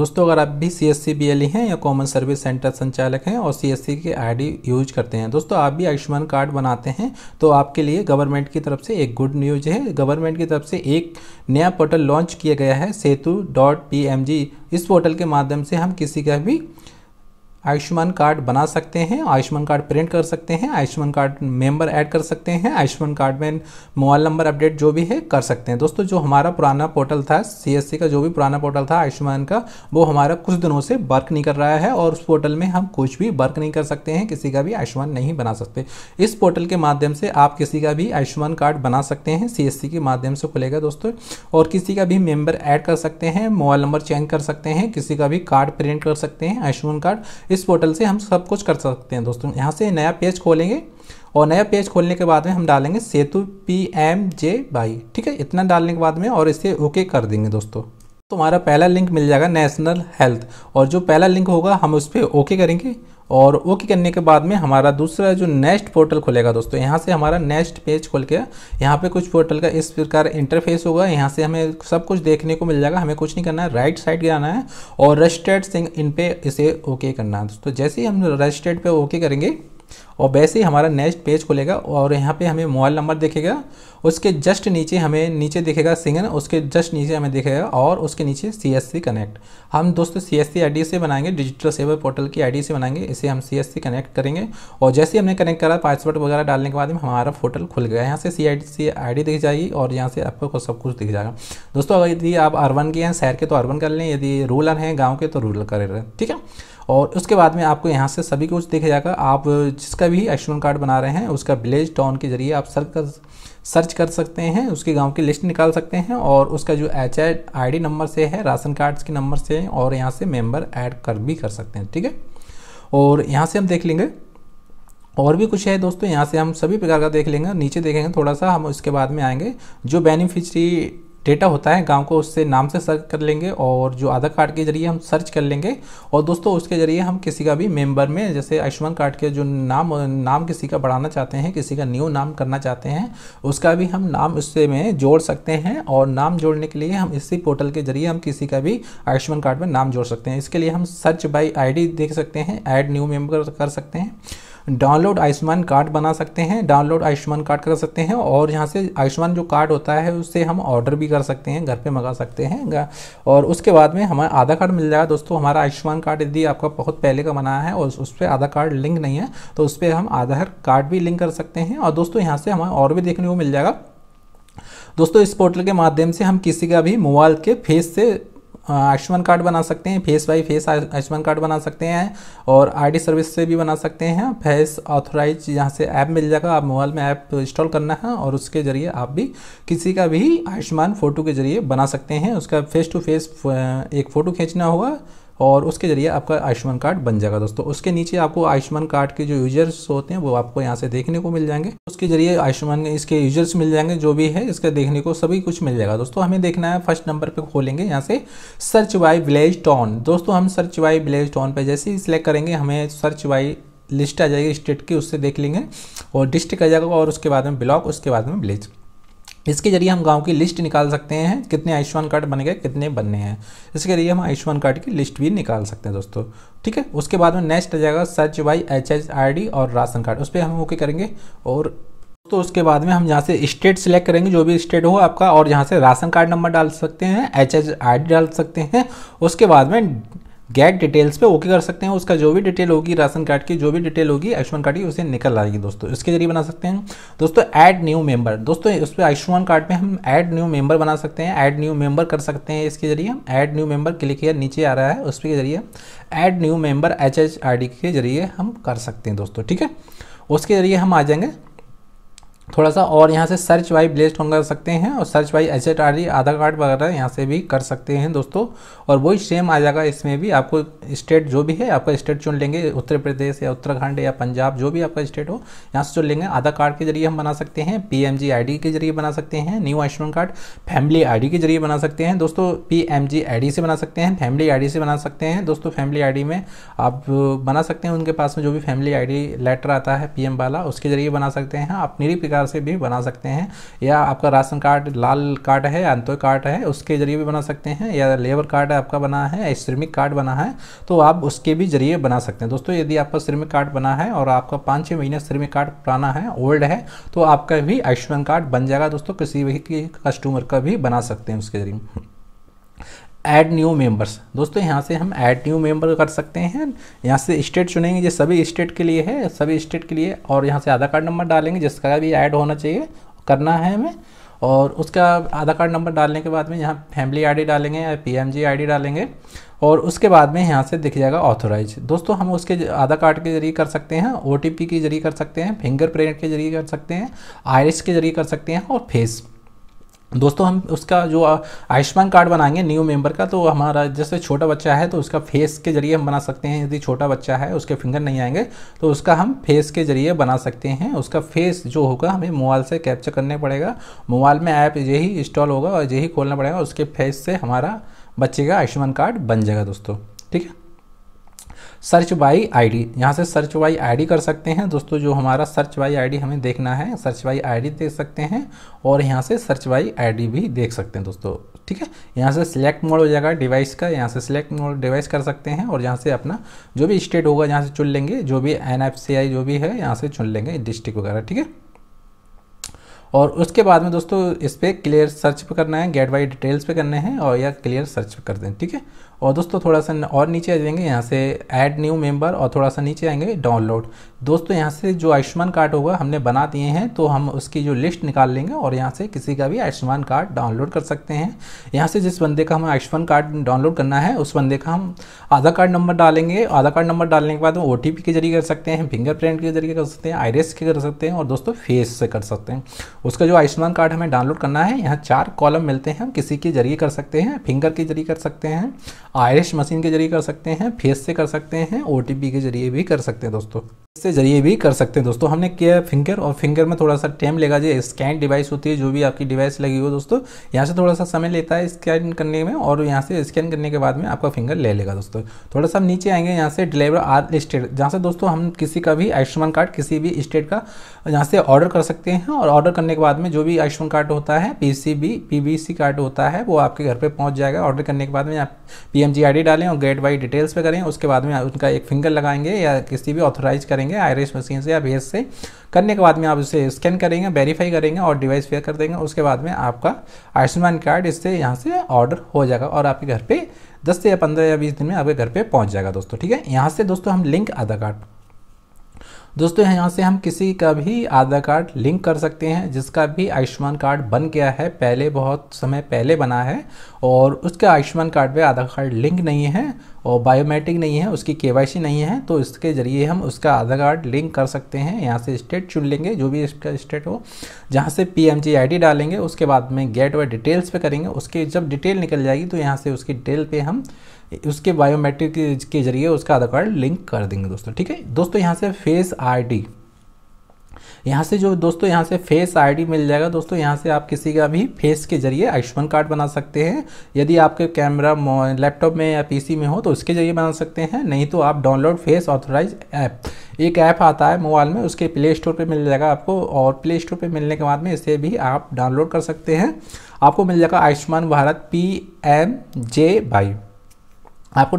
दोस्तों अगर आप भी C S C B L E हैं या कॉमन सर्विस सेंटर संचालक हैं और सी एस सी की आईडी यूज करते हैं दोस्तों आप भी आयुष्मान कार्ड बनाते हैं तो आपके लिए गवर्नमेंट की तरफ से एक गुड न्यूज है गवर्नमेंट की तरफ से एक नया पोर्टल लॉन्च किया गया है Setu dot P M G इस पोर्टल के माध्यम से हम किसी का भी आयुष्मान कार्ड बना सकते हैं आयुष्मान कार्ड प्रिंट कर सकते हैं आयुष्मान कार्ड मेंबर ऐड कर सकते हैं आयुष्मान कार्ड में मोबाइल नंबर अपडेट जो भी है कर सकते हैं दोस्तों जो हमारा पुराना पोर्टल था सी का जो भी पुराना पोर्टल था आयुष्मान का वो हमारा कुछ दिनों से वर्क नहीं कर रहा है और उस पोर्टल में हम कुछ भी वर्क नहीं कर सकते हैं किसी का भी आयुष्मान नहीं बना सकते इस पोर्टल के माध्यम से आप किसी का भी आयुष्मान कार्ड बना सकते हैं सी के माध्यम से खुलेगा दोस्तों और किसी का भी मेम्बर ऐड कर सकते हैं मोबाइल नंबर चेंज कर सकते हैं किसी का भी कार्ड प्रिंट कर सकते हैं आयुष्मान कार्ड इस पोर्टल से हम सब कुछ कर सकते हैं दोस्तों यहाँ से नया पेज खोलेंगे और नया पेज खोलने के बाद में हम डालेंगे Setu P M J Y ठीक है इतना डालने के बाद में और इसे ओके कर देंगे दोस्तों तो हमारा पहला लिंक मिल जाएगा नेशनल हेल्थ और जो पहला लिंक होगा हम उस पर ओके करेंगे और ओके करने के बाद में हमारा दूसरा जो नेक्स्ट पोर्टल खुलेगा दोस्तों यहाँ से हमारा नेक्स्ट पेज खुल के यहाँ पे कुछ पोर्टल का इस प्रकार इंटरफेस होगा यहाँ से हमें सब कुछ देखने को मिल जाएगा हमें कुछ नहीं करना है राइट साइड जाना है और रजिस्टर्ड सिंह इन पे इसे ओके करना है दोस्तों जैसे ही हम रजिस्टर्ड पे ओके करेंगे और वैसे ही हमारा नेक्स्ट पेज खुलेगा और यहाँ पे हमें मोबाइल नंबर दिखेगा उसके जस्ट नीचे हमें नीचे दिखेगा सिंगन उसके जस्ट नीचे हमें दिखेगा और उसके नीचे सी एस सी कनेक्ट हम दोस्तों सी एस सी आई डी से बनाएंगे डिजिटल सेवा पोर्टल की आई डी से बनाएंगे इसे हम सी एस सी कनेक्ट करेंगे और जैसे हमने कनेक्ट करा पासवर्ड वगैरह डालने के बाद में हमारा पोर्टल खुल गया यहाँ से सी I D C I D दिख जाएगी और यहाँ से आपको सब कुछ दिख जाएगा दोस्तों अगर यदि आप अर्बन के हैं शहर के तो अर्बन कर लें यदि रूरल हैं गाँव के तो रूरल कर रहे हैं ठीक है और उसके बाद में आपको यहाँ से सभी कुछ देखा जाएगा आप जिसका भी आयुष्मान कार्ड बना रहे हैं उसका विलेज टाउन के जरिए आप सर्च कर सर्च कर सकते हैं उसके गांव की लिस्ट निकाल सकते हैं और उसका जो एच आई नंबर से है राशन कार्ड के नंबर से और यहाँ से मेम्बर ऐड कर भी कर सकते हैं ठीक है और यहाँ से हम देख लेंगे और भी कुछ है दोस्तों यहाँ से हम सभी प्रकार का देख लेंगे नीचे देखेंगे थोड़ा सा हम उसके बाद में आएंगे जो बेनिफिशरी डेटा होता है गांव को उससे नाम से सर्च कर लेंगे और जो आधार कार्ड के जरिए हम सर्च कर लेंगे और दोस्तों उसके ज़रिए हम किसी का भी मेंबर में जैसे आयुष्मान कार्ड के जो नाम नाम किसी का बढ़ाना चाहते हैं किसी का न्यू नाम करना चाहते हैं उसका भी हम नाम उससे में जोड़ सकते हैं और नाम जोड़ने के लिए हम इसी पोर्टल के जरिए हम किसी का भी आयुष्मान कार्ड में नाम जोड़ सकते हैं इसके लिए हम सर्च बाई आई देख सकते हैं ऐड न्यू मेम्बर कर सकते हैं डाउनलोड आयुष्मान कार्ड बना सकते हैं डाउनलोड आयुष्मान कार्ड कर सकते हैं और यहाँ से आयुष्मान जो कार्ड होता है उससे हम ऑर्डर भी कर सकते हैं घर पर मंगा सकते हैं और उसके बाद में हमें आधा कार्ड मिल जाएगा दोस्तों हमारा आयुष्मान कार्ड यदि आपका बहुत पहले का बनाया है और उस पर आधार कार्ड लिंक नहीं है तो उस पर हम आधार कार्ड भी लिंक कर सकते हैं और दोस्तों यहाँ से हमें और भी देखने को मिल जाएगा दोस्तों इस पोर्टल के माध्यम से हम किसी का भी मोबाइल के फेस से आयुष्मान कार्ड बना सकते हैं face by face Ayushman card बना सकते हैं और आईडी सर्विस से भी बना सकते हैं फेस ऑथोराइज यहाँ से ऐप मिल जाएगा आप मोबाइल में ऐप इंस्टॉल करना है और उसके ज़रिए आप भी किसी का भी आयुष्मान फ़ोटो के ज़रिए बना सकते हैं उसका फेस टू फेस एक फ़ोटो खींचना होगा और उसके जरिए आपका आयुष्मान कार्ड बन जाएगा दोस्तों उसके नीचे आपको आयुष्मान कार्ड के जो यूजर्स होते हैं वो आपको यहाँ से देखने को मिल जाएंगे उसके जरिए आयुष्मान इसके यूजर्स मिल जाएंगे जो भी है इसका देखने को सभी कुछ मिल जाएगा दोस्तों हमें देखना है फर्स्ट नंबर पर खोलेंगे यहाँ से सर्च बाई विलेज टॉन दोस्तों हम सर्च बाई विलेज टॉन पर जैसे ही सिलेक्ट करेंगे हमें सर्च बाई लिस्ट आ जाएगी स्टेट की उससे देख लेंगे और डिस्ट्रिक्ट आ जाएगा और उसके बाद में ब्लॉक उसके बाद में विलेज इसके जरिए हम गांव की लिस्ट निकाल सकते हैं कितने आयुष्मान कार्ड बन गए कितने बनने हैं इसके जरिए हम आयुष्मान कार्ड की लिस्ट भी निकाल सकते हैं दोस्तों ठीक है उसके बाद में नेक्स्ट आ जाएगा search by H H R D और राशन कार्ड उस पर हम ओके करेंगे और तो उसके बाद में हम यहाँ से स्टेट सिलेक्ट करेंगे जो भी स्टेट हो आपका और यहाँ से राशन कार्ड नंबर डाल सकते हैं एच एच आर डी डाल सकते हैं उसके बाद में गेट डिटेल्स पे ओके कर सकते हैं उसका जो भी डिटेल होगी राशन कार्ड की जो भी डिटेल होगी आयुष्मान कार्ड की उसे निकल आएगी दोस्तों इसके जरिए बना सकते हैं दोस्तों ऐड न्यू मेंबर दोस्तों उस पर आयुष्मान कार्ड में हम ऐड न्यू मेंबर बना सकते हैं ऐड न्यू मेंबर कर सकते हैं इसके जरिए हम ऐड न्यू मेंबर क्लिक किया नीचे आ रहा है उस जरिए ऐड न्यू मेंबर एच के जरिए हम कर सकते हैं दोस्तों ठीक है उसके जरिए हम आ जाएंगे थोड़ा सा और यहाँ से सर्च वाई ब्लेस्ट कर सकते हैं और search Y H eight R Aadhaar card वगैरह यहाँ से भी कर सकते हैं दोस्तों और वही सेम आ जाएगा इसमें भी आपको स्टेट जो भी है आपका स्टेट चुन लेंगे उत्तर प्रदेश या उत्तराखंड या पंजाब जो भी आपका स्टेट हो यहाँ से चुन लेंगे आधार कार्ड के जरिए हम बना सकते हैं P M G I D के जरिए बना सकते हैं new Ayushman card family I D के जरिए बना सकते हैं दोस्तों P M G I D से बना सकते हैं फैमिली आई डी से बना सकते हैं दोस्तों फैमिली आई डी में आप बना सकते हैं उनके पास में जो भी फैमिली आई डी लेटर आता है पी एम वाला उसके जरिए बना सकते हैं आप निरीपिका प्रकार से भी बना सकते हैं या आपका राशन कार्ड लाल कार्ड है अंत्योय कार्ड है उसके जरिए भी बना सकते हैं या लेबर कार्ड आपका बना है श्रमिक कार्ड बना है तो आप उसके भी जरिए बना सकते हैं दोस्तों यदि आपका श्रमिक कार्ड बना है और आपका पाँच छः महीने श्रमिक कार्ड पुराना है ओल्ड है तो आपका भी आयुष्मान कार्ड बन जाएगा दोस्तों किसी भी कस्टमर का भी बना सकते हैं उसके जरिए ऐड न्यू मेंबर्स दोस्तों यहाँ से हम ऐड न्यू मेंबर कर सकते हैं यहाँ से स्टेट चुनेंगे ये सभी स्टेट के लिए है सभी स्टेट के लिए और यहाँ से आधार कार्ड नंबर डालेंगे जिसका भी ऐड होना चाहिए करना है हमें और उसका आधार कार्ड नंबर डालने के बाद में यहाँ फैमिली आईडी डालेंगे या पीएमजी आईडी डालेंगे और उसके बाद में यहाँ से दिख जाएगा ऑथोराइज दोस्तों हम उसके आधार कार्ड के जरिए कर सकते हैं ओ के जरिए कर सकते हैं फिंगरप्रिंट के जरिए कर सकते हैं आयरिस के जरिए कर सकते हैं और फेस दोस्तों हम उसका जो आयुष्मान कार्ड बनाएंगे न्यू मेंबर का तो हमारा जैसे छोटा बच्चा है तो उसका फेस के जरिए हम बना सकते हैं यदि छोटा बच्चा है उसके फिंगर नहीं आएंगे तो उसका हम फेस के जरिए बना सकते हैं उसका फेस जो होगा हमें मोबाइल से कैप्चर करने पड़ेगा मोबाइल में ऐप यही इंस्टॉल होगा और यही खोलना पड़ेगा उसके फेस से हमारा बच्चे का आयुष्मान कार्ड बन जाएगा दोस्तों ठीक है सर्च बाई आईडी यहाँ से सर्च बाई आईडी कर सकते हैं दोस्तों जो हमारा सर्च बाई आईडी हमें देखना है सर्च बाई आईडी देख सकते हैं और यहाँ से सर्च बाई आईडी भी देख सकते हैं दोस्तों ठीक है यहाँ से सिलेक्ट मोड हो जाएगा डिवाइस का यहाँ से सिलेक्ट मोड डिवाइस कर सकते हैं और यहाँ से अपना जो भी स्टेट होगा यहाँ से चुन लेंगे जो भी एन जो भी है यहाँ से चुन लेंगे डिस्ट्रिक्ट वगैरह ठीक है और उसके बाद में दोस्तों इस पर क्लियर सर्च पर करना है गेट बाई डिटेल्स पे करने हैं और या क्लियर सर्च पे कर दें ठीक है और दोस्तों थोड़ा सा और नीचे आ जाएंगे यहाँ से ऐड न्यू मेंबर और थोड़ा सा नीचे आएंगे डाउनलोड दोस्तों यहाँ से जो आयुष्मान कार्ड होगा हमने बना दिए हैं तो हम उसकी जो लिस्ट निकाल लेंगे और यहाँ से किसी का भी आयुष्मान कार्ड डाउनलोड कर सकते हैं यहाँ से जिस बंदे का हमें आयुष्मान कार्ड डाउनलोड करना है उस बंदे का हम आधार कार्ड नंबर डालेंगे आधार कार्ड नंबर डालने के बाद वो ओ के जरिए कर सकते हैं फिंगरप्रिंट के जरिए कर सकते हैं आईरेस के कर सकते हैं और दोस्तों फेस से कर सकते हैं उसका जो आयुष्मान कार्ड हमें डाउनलोड करना है यहाँ चार कॉलम मिलते हैं हम किसी के जरिए कर सकते हैं फिंगर के जरिए कर सकते हैं आयरिश मशीन के जरिए कर सकते हैं फेस से कर सकते हैं ओ के जरिए भी कर सकते हैं दोस्तों इसके जरिए भी कर सकते हैं दोस्तों हमने किया फिंगर और फिंगर में थोड़ा सा टाइम लेगा जी स्कैन डिवाइस होती है जो भी आपकी डिवाइस लगी हो दोस्तों यहाँ से थोड़ा सा समय लेता है स्कैन करने में और यहाँ से स्कैन करने के बाद में आपका फिंगर ले लेगा दोस्तों थोड़ा सा नीचे आएंगे यहाँ से डिलीवर आर स्टेट जहाँ से दोस्तों हम किसी का भी आयुष्मान कार्ड किसी भी स्टेट का यहाँ से ऑर्डर कर सकते हैं और ऑर्डर करने के बाद में जो भी आयुष्मान कार्ड होता है पी सी कार्ड होता है वो आपके घर पर पहुँच जाएगा ऑर्डर करने के बाद में आप पी एम डालें और गेट बाई डिटेल्स पर करें उसके बाद में उनका एक फिंगर लगाएंगे या किसी भी ऑथोराइज करें करेंगे आयरिस मशीन से या भेज से करने के बाद में आप उसे स्कैन करेंगे वेरीफाई करेंगे और डिवाइस फेयर कर देंगे उसके बाद में आपका आयुष्मान कार्ड इससे यहाँ से ऑर्डर हो जाएगा और आपके घर पर दस से या पंद्रह या बीस दिन में आपके घर पर पहुँच जाएगा दोस्तों ठीक है यहाँ से दोस्तों हम लिंक आधार कार्ड दोस्तों यहाँ से हम किसी का भी आधार कार्ड लिंक कर सकते हैं जिसका भी आयुष्मान कार्ड बन गया है पहले बहुत समय पहले बना है और उसके आयुष्मान कार्ड पे आधार कार्ड लिंक नहीं है और बायोमेट्रिक नहीं है उसकी के नहीं है तो इसके ज़रिए हम उसका आधार कार्ड लिंक कर सकते हैं यहाँ से स्टेट चुन लेंगे जो भी इसका स्टेट हो जहाँ से पी एम डालेंगे उसके बाद में गेट वे डिटेल्स पे करेंगे उसके जब डिटेल निकल जाएगी तो यहाँ से उसकी डिटेल पे हम उसके बायोमेट्रिक के जरिए उसका आधार कार्ड लिंक कर देंगे दोस्तों ठीक है दोस्तों यहाँ से फेस आई यहाँ से जो दोस्तों यहाँ से फेस आईडी मिल जाएगा दोस्तों यहाँ से आप किसी का भी फेस के जरिए आयुष्मान कार्ड बना सकते हैं यदि आपके कैमरा लैपटॉप में या पीसी में हो तो उसके जरिए बना सकते हैं नहीं तो आप डाउनलोड फेस ऑथोराइज ऐप एक ऐप आता है मोबाइल में उसके प्ले स्टोर पर मिल जाएगा आपको और प्ले स्टोर पर मिलने के बाद में इसे भी आप डाउनलोड कर सकते हैं आपको मिल जाएगा Ayushman Bharat P M J Y आपको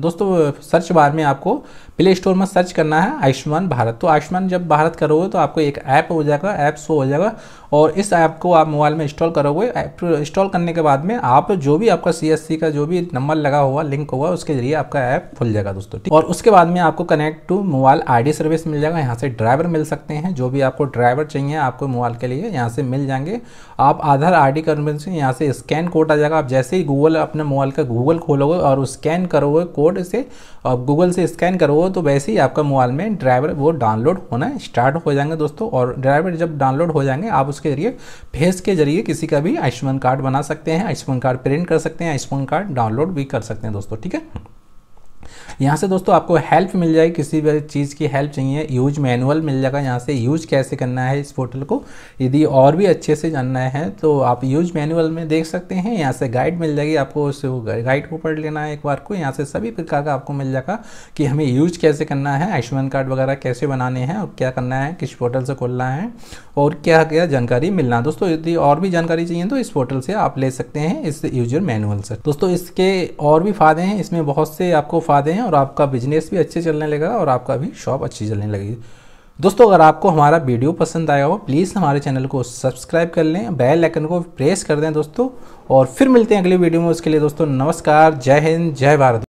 दोस्तों सर्च बार में आपको प्ले स्टोर में सर्च करना है आयुष्मान भारत तो आयुष्मान जब भारत करोगे तो आपको एक ऐप हो जाएगा ऐप शो हो जाएगा और इस ऐप को आप मोबाइल में इंस्टॉल करोगे ऐप इंस्टॉल करने के बाद में आप जो भी आपका सी का जो भी नंबर लगा हुआ लिंक होगा उसके जरिए आपका ऐप खुल जाएगा दोस्तों ठीक और उसके बाद में आपको connect to mobile ID service मिल जाएगा यहाँ से ड्राइवर मिल सकते हैं जो भी आपको ड्राइवर चाहिए आपको मोबाइल के लिए यहाँ से मिल जाएंगे आप आधार आई डी कन्वेंशन यहाँ से स्कैन कोड आ जाएगा आप जैसे ही गूगल अपने मोबाइल का गूगल खोलोगे और स्कैन करोगे कोड से और गूगल से स्कैन करोगे तो वैसे ही आपका मोबाइल में ड्राइवर वो डाउनलोड होना स्टार्ट हो जाएंगे दोस्तों और ड्राइवर जब डाउनलोड हो जाएंगे आप उसके जरिए फेस के जरिए किसी का भी आयुष्मान कार्ड बना सकते हैं आयुष्मान कार्ड प्रिंट कर सकते हैं आयुष्मान कार्ड डाउनलोड भी कर सकते हैं दोस्तों ठीक है यहाँ से दोस्तों आपको हेल्प मिल जाएगी किसी भी चीज़ की हेल्प चाहिए यूज मैनुअल मिल जाएगा यहाँ से यूज कैसे करना है इस पोर्टल को यदि और भी अच्छे से जानना है तो आप यूज मैनुअल में देख सकते हैं यहाँ से गाइड मिल जाएगी आपको उस गाइड को पढ़ लेना है एक बार को यहाँ से सभी प्रकार का आपको मिल जाएगा कि हमें यूज कैसे करना है आयुष्मान कार्ड वगैरह कैसे बनाने हैं और क्या करना है किस पोर्टल से खोलना है और क्या क्या जानकारी मिलना दोस्तों यदि और भी जानकारी चाहिए तो इस पोर्टल से आप ले सकते हैं इस यूजर मैनुअल से दोस्तों इसके और भी फायदे हैं इसमें बहुत से आपको फायदे हैं और आपका बिजनेस भी अच्छे चलने लगेगा और आपका भी शॉप अच्छी चलने लगेगी दोस्तों अगर आपको हमारा वीडियो पसंद आया हो प्लीज़ हमारे चैनल को सब्सक्राइब कर लें बेल आइकन को प्रेस कर दें दोस्तों और फिर मिलते हैं अगले वीडियो में उसके लिए दोस्तों नमस्कार जय हिंद जय भारत